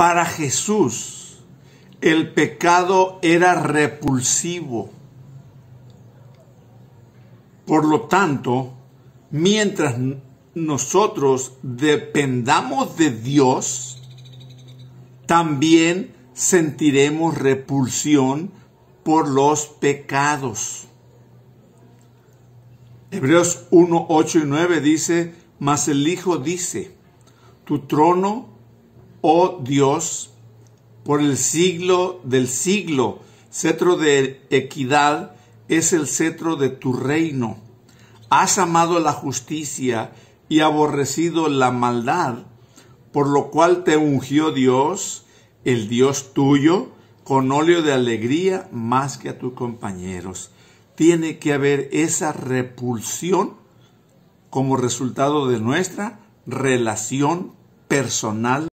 Para Jesús, el pecado era repulsivo. Por lo tanto, mientras nosotros dependamos de Dios, también sentiremos repulsión por los pecados. Hebreos 1, 8 y 9 dice, mas el Hijo dice, tu trono oh Dios, por el siglo del siglo. Cetro de equidad es el cetro de tu reino. Has amado la justicia y aborrecido la maldad, por lo cual te ungió Dios, el Dios tuyo, con óleo de alegría más que a tus compañeros. Tiene que haber esa repulsión como resultado de nuestra relación personal